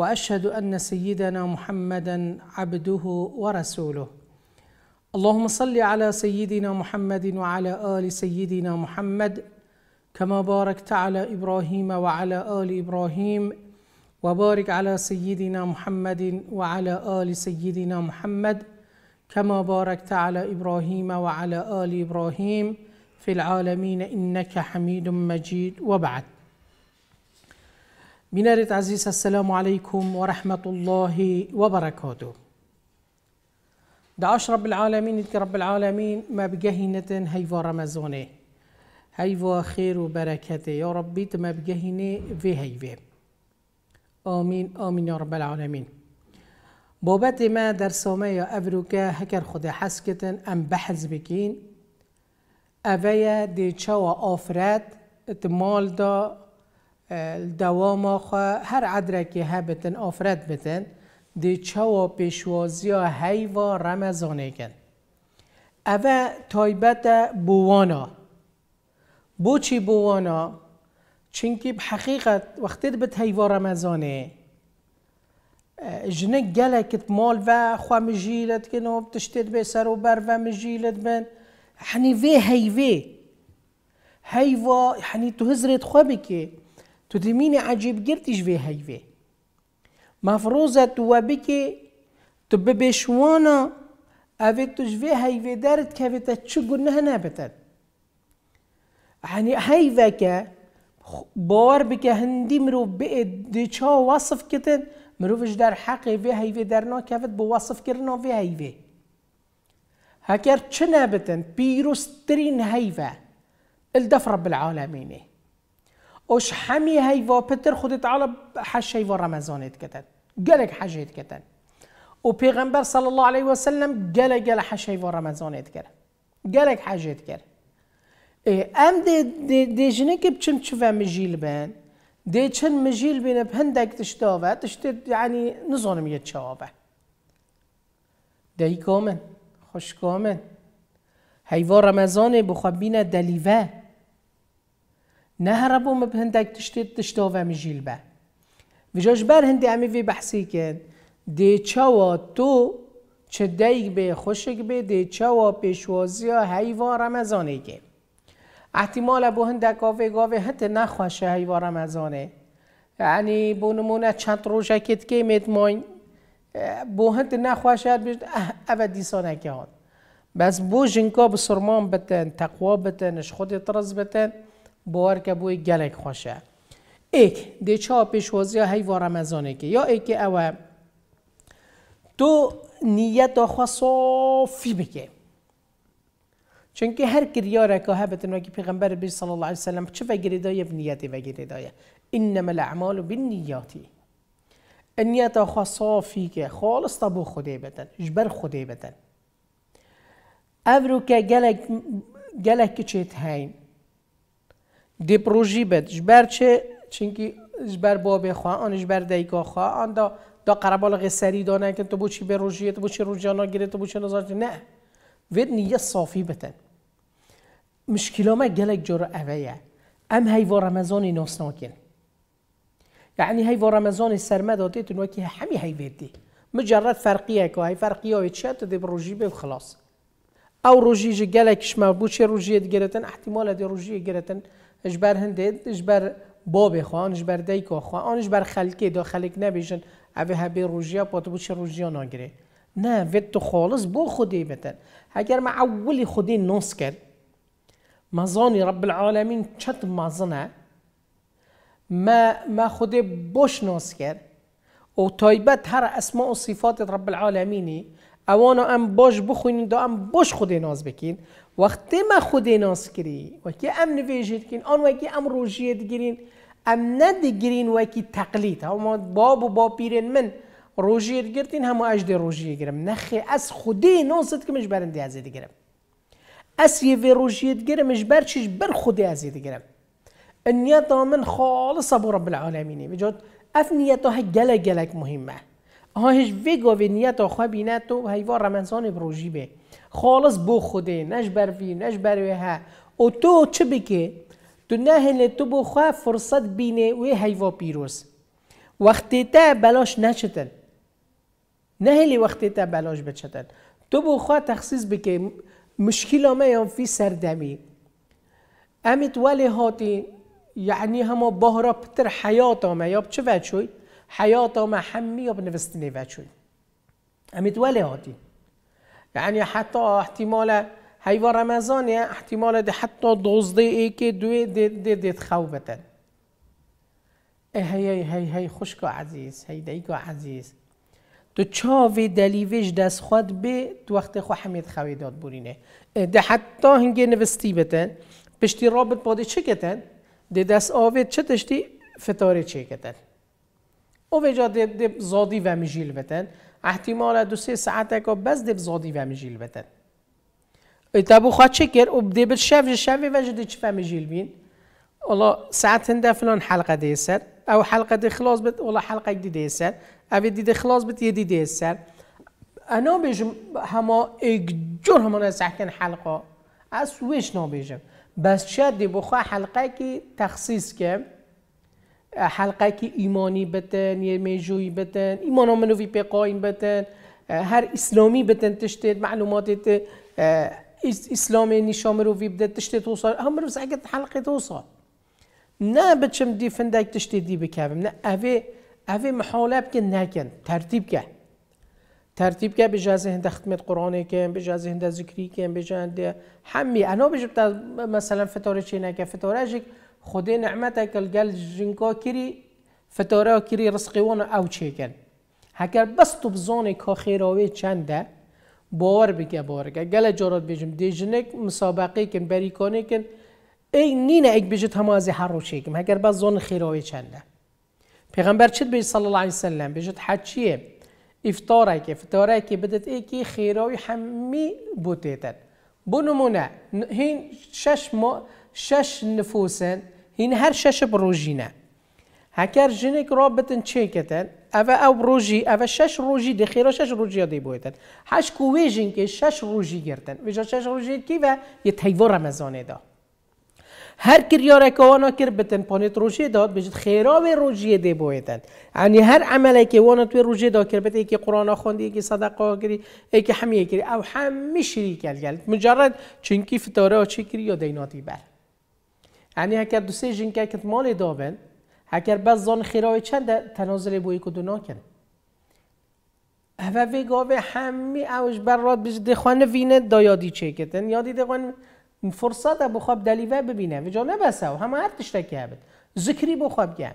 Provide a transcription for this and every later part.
واشهد ان سيدنا محمدا عبده ورسوله اللهم صل على سيدنا محمد وعلى ال سيدنا محمد كما باركت على ابراهيم وعلى ال ابراهيم وبارك على سيدنا محمد وعلى ال سيدنا محمد كما باركت على ابراهيم وعلى ال ابراهيم في العالمين انك حميد مجيد وبعد مينارت عزيز السلام عليكم ورحمة الله وبركاته دعاش رب العالمين اتك رب العالمين ما بجهنة هيفا رمزانه هيفا خير وبركة يا ربي ما بجهنة في هيفا آمين آمين يا رب العالمين بابت ما در سامه یا افروكا هكر هکر خود حسکتن ام بحث بكين اوه دیچه و آفرد اتمال دا دوام خو هر عدره که هبتن آفرد بتن دی چوا پیشوازی ها هیوا رمزانه کن اوه تایبت بوانا بو چی بوانا چونکی به حقیقت وقتی به هیوا رمزانه جنگ گلکت مال و خواه مجیلت که نو به سر و بر و مجیلت بن حنی وی هیوی هیوا حنی تو هزرت خواه بکی تتمين عجيب قرتش في مفروزة تو مفروضة توابك تببشوانا اوه تجوه هايوه دارت كويتا چو گناه نبتد يعني هايوه که باور بکه هندی مرو به دیچا وصف کتن مروفش در حق وی هیوه در نا کفت با وصف کرنا وی هیوه هکر چه نبتن الدف رب العالمینه اش همی هیوا پتر خودت علا حش هیوا رمزانت کتن گلک حجت کتن و پیغمبر صلی الله علیه و سلم گل گل حش رمضان اد کرد گلک حجت کرد ام دیجنه که بچم چوه مجیل بین دی چن مجیل بین بهندک تشتاوه تشته یعنی نزونم یه چوابه دی کامن خوش کامن هیوا رمزان بخواه بینه دلیوه نهربو مبهندك تشتت تشتو و جيلبا وجوش بار هندي امي بحثی بحسیکن دی تشاوا تو چه دیگ به خوشک به دی و پیشوازی ها هیوا رمزانه گه احتمال بو گاوه گاوه حتی نخوشه حیوان رمزانه یعنی بو نمونه چند روشه کت که میتماین بو هند نخوشه بود. اوه دیسانه که هان بس بو جنگا سرمان بتن تقوا بتن اش خود ترز بتن که خوشه ایک گەلێک خۆشە. ئێک دێچا پێشوەزیە و رمزانه که یا ئێکی ئەوە تۆ نیەت که چون که هر هەر کریارێکە هەبتنەکی پێغمبەر بیر سڵ الله سلم دایه نیتی نیتی وگری دایه؟ اینم الاعمال و بین نیاتی. که خوا تا کە خاڵستا بۆ خودێ بەتەن ژ بەر خودێ که گلک گلک چیت هین پروژی بد برچه چینکی جبر باب خواه آن جبر دیگا خواه آن دا دا قربال غسری دانه که تو بوچی به روژیه تو بوچی روژانا گیره تو بوچی نظارت نه وید نیه صافی بتن مشکل ما گلک جارو اویه ام و رمزانی ناسناکن یعنی و رمزانی سرمه داده تو وکی همی هی ویدی مجرد فرقیه که هی فرقیه های چه تا دی روژی به خلاص او روژی جه گلکش ما بوچی روژیه گرتن احتمال دی گرتن اش بر هنده اش بر باب خواه اش بر دیکا خواه اش بر خلکی دا خلک نبیشن اوه هبه روژیا پاتبو چه روژیا ناگره نه وید تو خالص با خودی بتن اگر ما اولی خودی ناس کرد مزانی رب العالمین چت مزنه ما ما خودی باش ناس کرد و تایبت هر اسماء و صفات رب العالمینی اوانو ام باش بخوینید و ام باش خودی ناز بکین وقتی ما خود ناس کری وکی ام نویجید کن آن وکی ام روژید گرین ام ندگرین وکی تقلید ما باب و باب پیرن من روژید گرتین هم اجد روژید گرم نخی از خودی ناست که برنده ازید گرم از یه وی روژید گرمش بر چیش بر خودی ازید گرم النيات من خالصة رب العالمینی بجد اف نياتا مهمه، جلق جلق مهمة هاش وی نیت نياتا خواه بیناتو های وار رمزان به. خالص بو خوده نش بر نش بر ها او تو چه بگه تو نه تو بو فرصت بینه و حیوا پیروز وقتی تا بلاش نشتن نه وقتی تا بلاش بچتن تو بو خواه تخصیص بگه مشکل آمه یا فی سردمی امیت ولی هاتی یعنی همه بهرا پتر حیات آمه یا چه وچوی حیات ما همی یا بنوستنی وچوی امیت ولی هاتی یعنی حتی احتمال هیوا رمضان احتمال ده حتی دوزده ای که دوی دید خواب بتن ای هی هی هی عزیز هی دیگا عزیز تو چاوی دلیویش دست خود به تو وقت خو حمید خوی داد بورینه ده حتی هنگه نوستی بتن پشتی رابط باده چه کتن ده دست آوید چه تشتی فتاره چه کتن او وجا ده, ده زادی و مجیل بتن احتمال دو سه ساعت که بس دب زادی و مجیل بدن ایتا بو خواد چه کرد؟ او دب شف شف و جده چفه بین اولا ساعت هنده فلان حلقه ده سر او حلقه ده خلاص بد اولا حلقه ده ده سر او دی ده خلاص بد یه دی ده سر انا بیشم هما ایک جور همان از حلقه از ویش نا بس چه دی بخواه حلقه که تخصیص که حلقه که ایمانی بدن یه میجوی بدن ایمان منوی پی قایم بدن هر اسلامی بتن تشتید معلومات اسلام نشام رو وی بده تشتی توصل هم رو اگر حلقه توصل نه بچم دی فندک تشتی دی بکم نه اوه اوه محاله که نکن ترتیب که ترتیب که بجازه هند ختمت قرآن کن بجازه هند ذکری کن به هند همی انا بجب مثلا فتاره چی نکن فتاره خودی نعمت کل گل جنگا کری فتاره کری رزقیوان وان او چیکن هکر بس تو بزان که خیراوی چنده باور بگه باور بگه گل جارات بیجم دیجنک مسابقه کن بری کنه کن ای نین ایک بیجت همه از هر رو چیکم هکر بس زان خیراوی چنده پیغمبر چید بیجت صلی الله علیه وسلم بیجت حد چیه افتاره که فتاره که بدت ای که خیراوی همی بوتیتن بو هین شش شش نفوسن هین هر شش بروجینه هکر جنک رابطن چه کتن او او روژی او شش روژی ده خیره شش روژی ها دی بایدن هش کووی جن که شش روژی گردن ویجا شش روژی کی و یه تیوه رمزانه دا هر کریاره که آنها کر بتن پانیت روژی داد بجد خیرا و روژی دی بایدن یعنی هر عملی که آنها توی روژی دا کر بتن یکی قرآن خوندی یکی صدقه ها کری یکی همیه کری او همی شریک گل مجرد چونکی فتاره ها چی کری یا دیناتی بر یعنی اگر دو سه جنگ که مال دابن اگر بعض زان خیرای چند تنازل که دو ناکن و وی گاوه همی اوش بر راد بیش دخوان وینه دا یادی چه کتن یادی دخوان فرصت بخواب دلیوه ببینه و جا نبسه و همه هر که هبت ذکری بخواب گم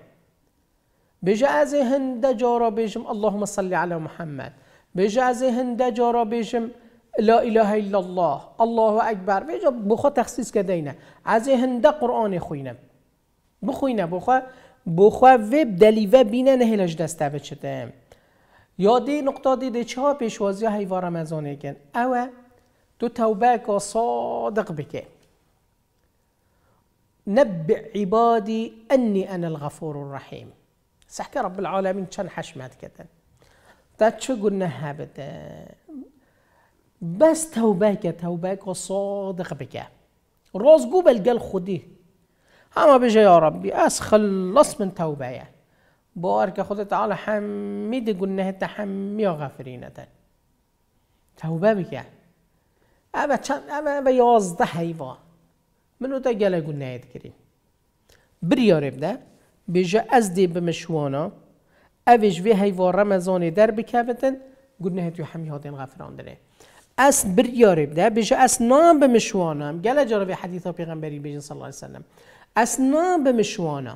بجا از هنده جارا بیشم اللهم صلی علی محمد بجا از هنده جارا بیشم لا اله الا الله الله اکبر و اینجا بخوا تخصیص کرده اینه از هنده قرآن خوینه بخوینه بخوا بخوا وب دلیوه بینه نهلش دسته بچته یادی نقطه دیده چه ها پیشوازی و رمزانه کن اوه تو توبه که صادق بکه نبع عبادی انی انا الغفور الرحیم سحکی رب العالمین چند حشمت کده تا گنه ها بس توباك توباك صادق بك روز جوبل قال خدي اما بيجي يا ربي اس خلص من توبايا بارك خد تعالى حمد جنه تحمي غفرينة توبه بك اما چند اما به یازده حیوان منو تا گله گناهت کریم بریاره ده بجا از دی بمشوانا اویج وی حیوان رمزان در بکفتن گناهت یو همی غفران دره اس بریاره بده بيجا اس نام بمشوانا قال جرى في به حدیث پیغمبری بیجن صلی الله عليه وسلم اس نام بمشوانا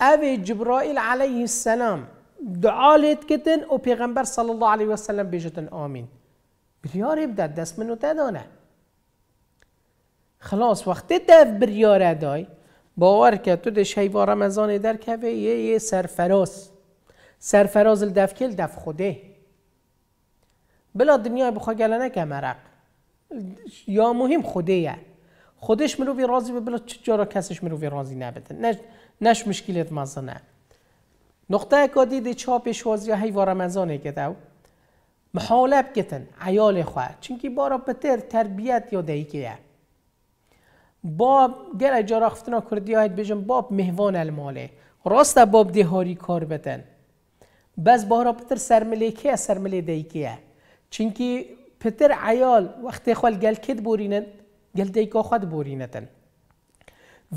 ابي جبرائيل عليه علیه السلام دعالت كتن و پیغمبر صلى الله عليه وسلم بيجتن امين بریاره بده دس منو تدانه خلاص وقت تف بریاره دای باور کرد تو دش هیوا رمضان در که یه, یه سرفراز سرفراز الدفکل دف خوده بلا دنیای بخوا گله که مرق یا مهم خوده خودش ملو راضی بلا چجارا کسش بی راضی نبده نش, نش مشکلت مزنه نقطه اکادی دیده چا پیشوازی های و رمزانه که دو محالب کتن عیال خواه چونکه بارا پتر تربیت یا دهی که باب گل اجارا خفتنا کردی هایت بجن باب مهوان الماله راست باب دهاری کار بتن بس بارا پتر سرمله که سرمله چونکی پتر عیال وقتی خوال گل کد بوریند گل دیکا خود بوریندن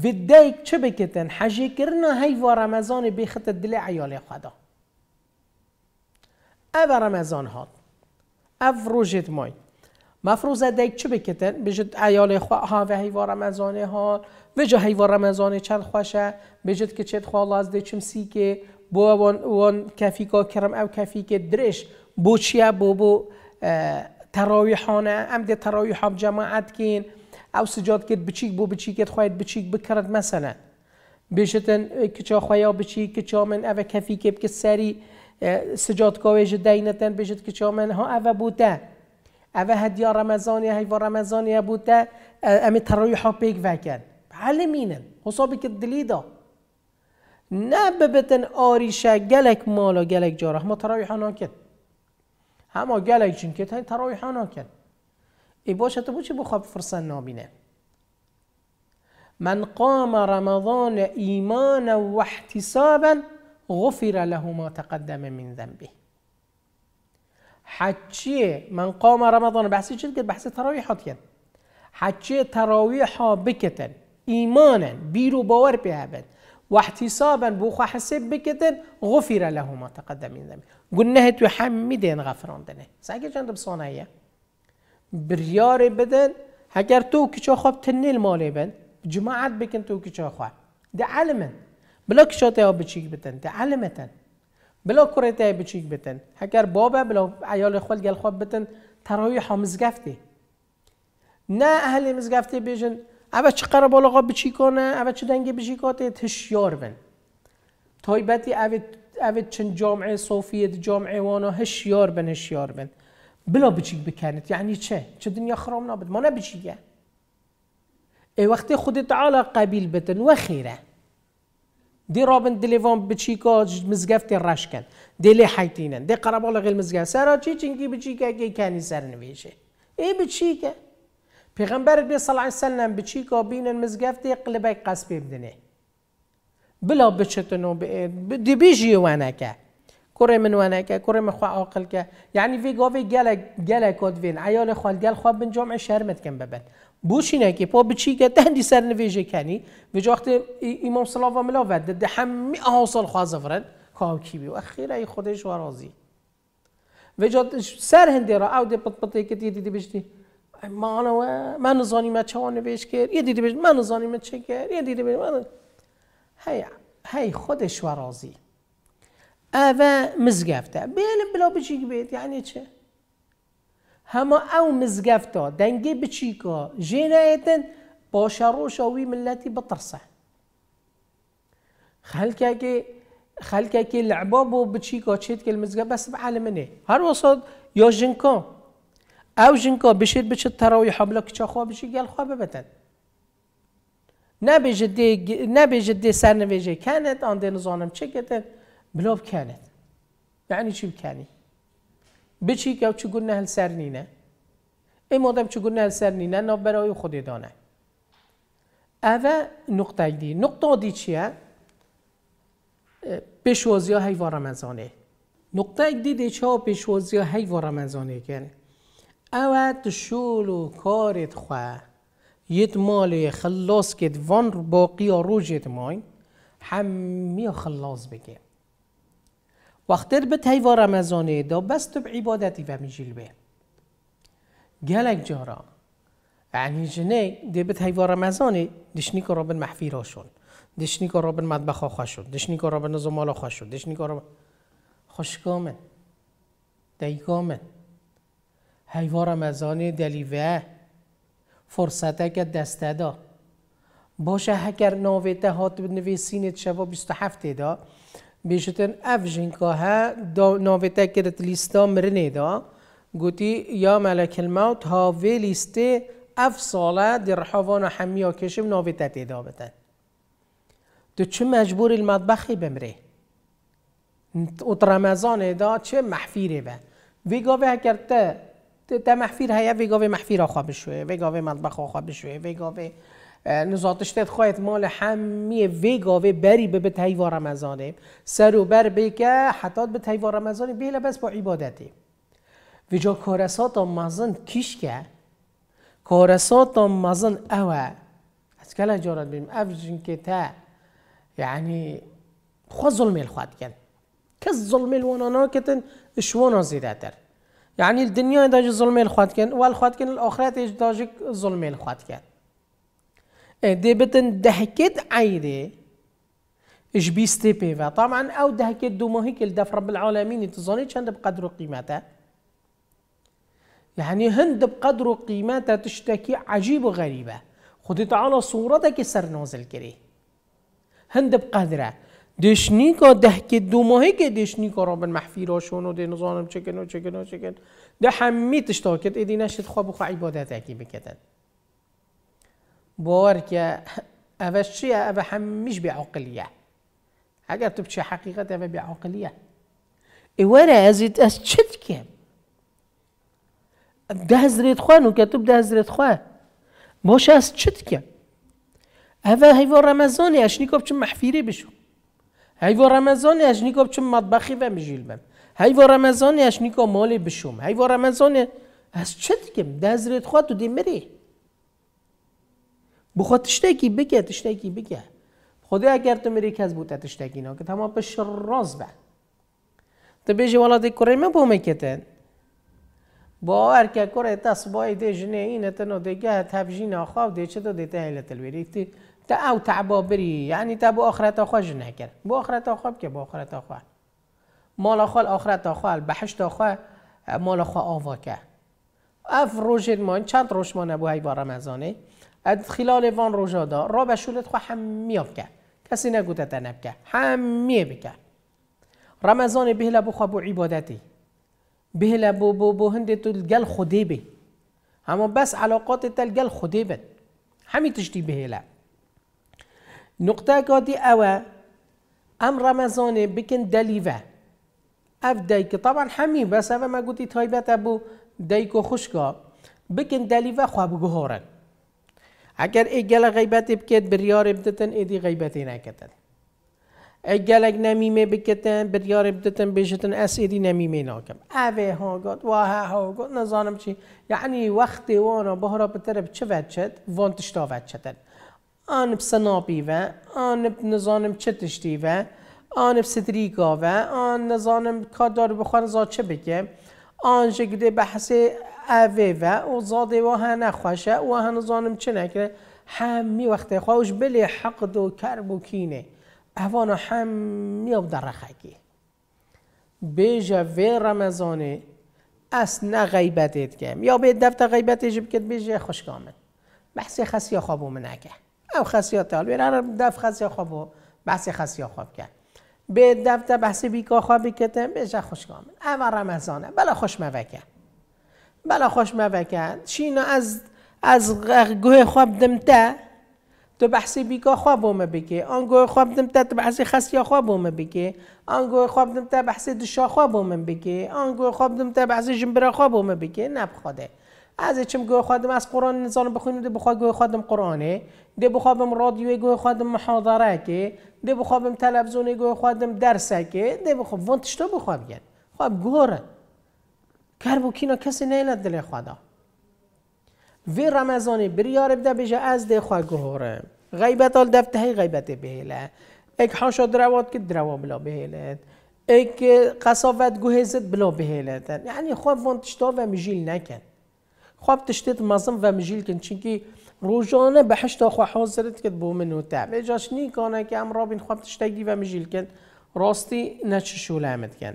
و دیک چه بکتن حجی کرنا هی و رمضان بیخت دل عیال خدا او رمضان هات او روجت مای مفروض دیک چه بکتن بجد عیال خواه ها و هی و رمضان ها و جا هی و رمضان چند خوشه بجد که چه خواه الله از چم سی که بو وان کفی کرم او کفی که درش بو چیه بو بو تراویحانه ام دی تراویح هم جماعت کین او سجاد کرد بچیک بو بچیکت خواهید بچیک بکرد مثلا بیشتن کچا ها بچیک کچا من او کفی کب که سری سجاد کاویج دینتن بیشت کچا من ها او بوده او هدیا رمزانی هی و ها بوده امی تراویح ها پیک وکن بله مینن حسابی که دلیدا نه ببتن آریشه گلک مالا گلک جاره ما تراویح ها همه گلک چون که تراویح ها کن ای باشه تو بچه بخواب فرسن نابینه من قام رمضان ایمان و احتسابا غفر له ما تقدم من ذنبه حجی من قام رمضان بحثی چید که بحث تراویحات کرد حچیه تراویح ها بکتن ایمانا بیرو باور به واحتسابا بوخا حسب بكتن غفر له ما تقدم من ذنبه قلنا هتو حمدين غفران دنه ساكي جند بصانايا بريار بدن هكار تو كيشو خواب تنيل المالي بن جماعت بكن تو كيشو خواب دي علما بلا كيشو تيو بچيك بتن دي علمتن بلا كوري تيو بچيك بتن هكار بابا بلا عيال خوال جل خواب بتن تراويح مزگفته نه اهل مزگفتي بيجن اول چه قرار قاب بچی کنه اول چه دنگه بچی کاته تشیار بن تای بدی اول اول چن جامعه صوفیه جامعه وانا هشیار بن هشیار بن بلا بچی بکنید یعنی چه چه دنیا خرام نابد ما نبچیگه ای وقتی خود تعالی قبیل بتن و خیره دی رابن دلیوان بچیکا مزگفت رش کن دلی حیتینن دی قربال غیل مزگفت سرا چی چنگی بچی که کنی سر نویشه ای که؟ پیغمبر صلی صلی الله و وسلم بچی بین المزقفت قلبه قصب بدنه بلا بچتنو دی وانه که کره من وانه که کره من خواه عاقل که یعنی وی گاوی گل گل کد وین عیال خال گل خواب بن جمع شرمت کن ببن بوشینه که پا بچی که دندی سر نویجه کنی و جاخت امام صلاح و ملا ده همی احاصل خواه زفرن کام کی بی و اخیره ای خودش و راضی و جا سر هنده را او ده پت پتی که دیدی دی بشتی مانو من زانیم چه کرد، یه دیده بش من زانیم چه کرد؟ یه دیده بش من هی هی خودش و راضی او مزگفته بیلم بلا بچیک بید یعنی چه همه او مزگفته دنگی بچیکا جنایتن باشه روش اوی ملتی بترسه خلکه که خلکه که لعبا بو بچیکا چیت که المزگفت بس نه. هر وسط یا جنکان او جنگا بشید بچه تراوی حمله کچا خواه بشید گل خواه نه نبیجد دی سرنویجه کند آن دی نظانم چه کتن بلاب کند یعنی چی بکنی بچی که چگون هل سر نینه این مادم چگون هل سر نینه نه برای خود دانه اوه نقطه دی نقطه دی چیه پیشوازی ها حیوان رمزانه نقطه دی دی چه ها پیشوازی ها حیوان رمزانه کنه شول و کارت خواه یت مال خلاص کت وان باقی روجت ماین همی خلاص بگه در به تیوا رمزانه دا بست به عبادتی و میجیل به گلک جارا یعنی جنه ده به تیوا رمزانه دشنی که رابن محفی را شون دشنی که رابن مدبخ خواه شد دشنی که رابن خواه شد دشنی که رابن خوشکامن دیگامن هیوا رمضان دلیوه فرصته که دسته دا باشه هکر ناویته هات بیست و هفته دا بیشتن اف جنکا ها ناویته کرد لیستا مرنه دا گوتی یا ملک الموت ها وی لیسته اف ساله در حوان حمیا کشم ناویته دا بتن تو چه مجبور المطبخی بمره اوت رمضان دا چه محفیره به وی تا محفیر Mahfir وگاو محفیر آخوا بشوه وگاو مطبخ آخوا بشوه وگاو نزاتشتت خواهد مال همی وگاو بری به تیوا رمزانه سر و بر بکه حتی به تیوا رمزانه بیله بس با عبادتی ویجا جا کارسات مزن کیش که کارسات مزن اوه از کلا جارت بیم جن که تا یعنی خواه ظلمی الخواد کن کس ظلمی الوانانا کتن اشوانا زیده تر يعني الدنيا داج ظلمي الخوات كان والخوات كان الأخرى داج ظلمي الخوات كان اه، دي بتن دهكت عيدي اش بيستي بيفا طبعا او دهكت دو مهيك الدف رب العالمين تظني هند بقدر قيمتها يعني هند بقدر قيمتها تشتكي عجيب وغريبة خذت على صورتك سر نازل كري هند بقدره ده که دو ماهه که ها را به را و ده نظانم چکن و چکن و چکن ده همی تشتا کد ایدی نشد خواب خواه عبادت اکی بکدن باور که اوش چیه او همیش به عقلیه اگر تو بچه حقیقت او به عقلیه اواره ازید از چت کم ده هزرت خواه نو که تو ده هزرت خواه باشه از چت کم اوه هیوه رمزانی کب بچه محفیره بشون هیوا رمضان اجنیکا چون مطبخی و مجیلم هیوا رمضان اجنیکا مال بشوم، و رمضان از چه دیگم دزرت خواهد تو دیمری بخواد تشتکی بگه تشتکی بگه خدا اگر تو میری کس بود تشتکی نا که تمام به راز به تو بیجی کوری من بومه کتن با هر که کره تصبایی جنه اینه تنو دیگه تبجین آخواب چه تو دیته هیلت الویری تا او تعبا بری یعنی تا با آخرت آخواه جنه کرد با آخرت آخواه بکه با آخرت آخواه. مال آخواه آخرت آخواه بحشت آخواه مال آخواه آوا که اف روش ما چند روش ما نبو هی با رمزانه از خلال وان روژا دا را به شولت خواه هم آف که کسی نگوته تنب که میه بکه رمزان بهلا بو خواه بو عبادتی بهلا بو بو بو تو گل خودی بی اما بس علاقات تل گل خودی بد همی تشتی نقطه قادي اول، أم رمضان بكن دليفة أف ديك طبعا حمي بس اوه ما قلت تايبت أبو ديكو خشكا بكن دليفة خواب جهورن اگر اگل غیبت بکت بریار بدتن ایدی غیبتی نکتن اگ نمیمه بکتن بریار بدتن بشتن اس ایدی نمیمه ناکم اوه ها گاد واه ها گاد نزانم چی یعنی وقتی وانا بهرا بتره چه وچت وان وچتن آن و آن نزانم چه و آن و آن نزانم دارو بخوان زا چه بگه آن گیده بحث اوه و زاده و ها نخوشه و ها نزانم چه نکره همی وقت خواهش بلی حق دو کرب و کینه اوانا همی در درخگی بیجا و رمزانه اس نه غیبت ایدگیم، یا به دفتر غیبت ایجب کد بیجا خوشگامه بحث خسی خوابو منگه او خسیات تعال بیرن دف خسیا خواب بحث خسیا خواب کرد به دف بحث بیکا خوابی بهش بشه خوشگامن اما رمزانه بلا خوش موکن بلا خوش موکن چینا از از گوه خواب دمته تو بحث بیکا خواب و بگه آن گوه خواب دمته تو بحث خسیا خواب و بگه آن گوه خواب دمته بحثی دشا خواب و بگه آن گوه خواب دمته بحث جنبرا خواب و بگه نبخواده از چم گوی خودم از قرآن نظام بخونیم ده بخواد گوی خودم قرآنه ده بخوابم رادیو گوی خودم محاضره که ده بخوابم تلویزیون گوی خودم درسه که ده بخواب وانتش تو بخواب گن خواب گوره بو کینا کسی نیلد دل خدا وی رمضانی بریار بده بجه از ده خواه گوره غیبت آل دفته هی غیبت بهله اک حاشا دروات که دروا بلا بهلت اک قصافت گوهزت بلا بهله یعنی خواب وانتش تو و مجیل نکن خواب تشتت مزم و مجیل کن چونکی روزانه به هشتا خواه حاضرت کد بو منو تب اجاش نی کنه که ام بین خواب تشتگی و مجیل کن راستی نچه شوله کن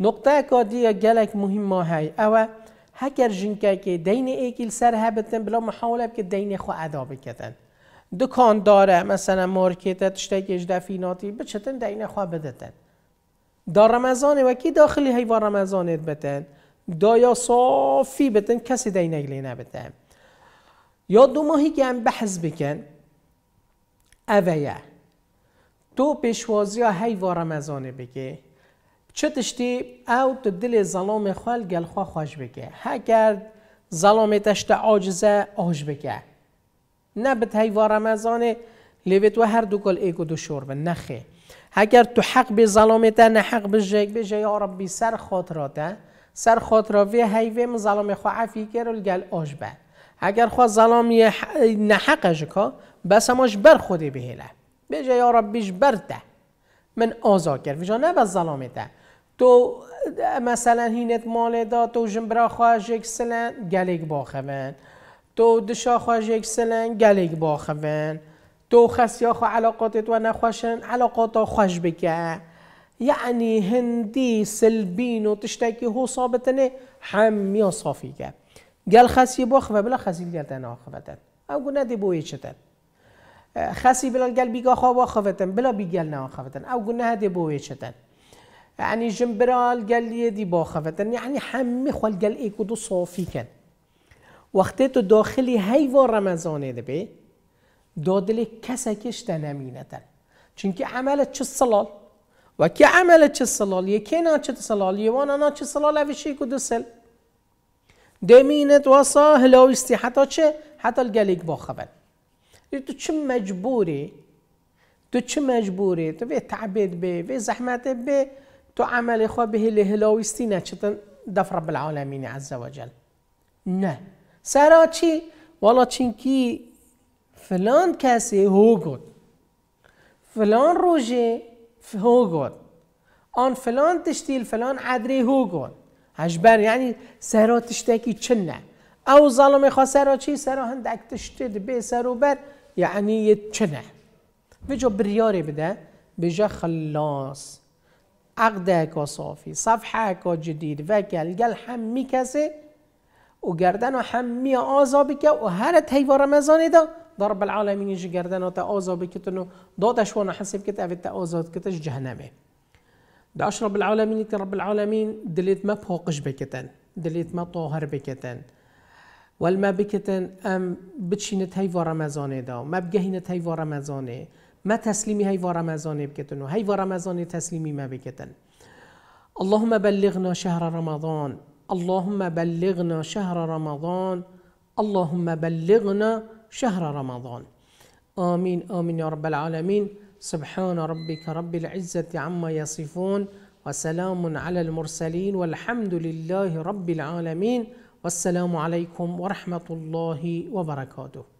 نقطه یا گلک مهم ما های اوه هکر جنکه که دین ایکیل سر هبتن بلا محاوله که دین خو ادا بکتن دکان داره مثلا مارکت تشتگیش به بچتن دین خواه بدتن در رمضان و کی داخلی حیوان رمضانت بتن دایا صافی بدن کسی نگلی نبتن یا دو ماهی که هم بحث بکن اویه تو پیشوازی ها هی وارمزانه بگه چه تشتی او تو دل ظلام خوال گل خواه خوش بگه هگر ظلام تشت عاجزه آج بگه نه به هی وارمزانه لیوه تو هر دو گل و دو شور نخه هکر تو حق به ظلامت نه حق به جگ به ربی سر خاطراته سر خود را وی حیوه من ظلام عفی و گل آج به اگر خواهد ظلام نحقش که بس ماش بر خودی بهله بجه یا ربیش برده من آزا کرد ویجا نه بس ظلام ده تو مثلا هینت مال داد، تو جنبرا سلن، اکسلن با باخون تو دشا سلن، اکسلن گلیک باخون تو خسیا خواه علاقاتت و نخواشن علاقاتا خوش بکه يعني هندي سلبين وتشتكي هو صابتني حم صافی گه گل خسی با خوه بلا خاسي خسی گردن آخوتن او گونه دی بوی چتن خاسي بلا گل بیگا خواب آخوتن بلا بیگل نه آخوتن او گونه دی بوی چتن يعني جنبرال قال لي دي باخفة يعني حم خوال قال إيكو دو صافي كان وقتتو داخلي هاي رمضان بي دادل كسكش تنامينة چونك عملت چه الصلال و که عمل چه سلالیه که نا چه سلالیه وانا نا چه سلاله وشی کد سل دمینت واسا هلاویستی حتی چه حتی با خبر یعنی تو چه مجبوری تو چه مجبوری تو به تعبید به به زحمت به تو عمل خواه به هلاویستی نه چه دف رب العالمین عز و جل نه سرا چی؟ والا چینکی فلان کسی هو فلان روژه هوگون آن فلان تشتیل فلان عدری هوگون هجبر یعنی سرا تشتکی چنه او ظلم خواه سرا چی سرا هندک تشتید به و بر یعنی چنه بجا بریاری بده بجا خلاص عقده که صافی صفحه که جدید و گل گل می کسه و گردن و می آزابی که و هر تیوار رمزانی ده ضرب العالمين اینجا گردن تا بكتنو بکتن دادش وانا حسب كت أبي تأوزا كتش جهنم جهنمه داش رب العالمين که رب العالمين دليت ما پاقش بكتن دليت ما طاهر بكتن والما بكتن ام بتشين هيفا ورمضان دا ما بجهين هيفا ورمضان ما تسليمي هاي ورمضان بكتنو هاي ورمضان تسليمي ما بكتن اللهم بلغنا شهر رمضان اللهم بلغنا شهر رمضان اللهم بلغنا شهر رمضان آمين آمين يا رب العالمين سبحان ربك رب العزة عما يصفون وسلام على المرسلين والحمد لله رب العالمين والسلام عليكم ورحمة الله وبركاته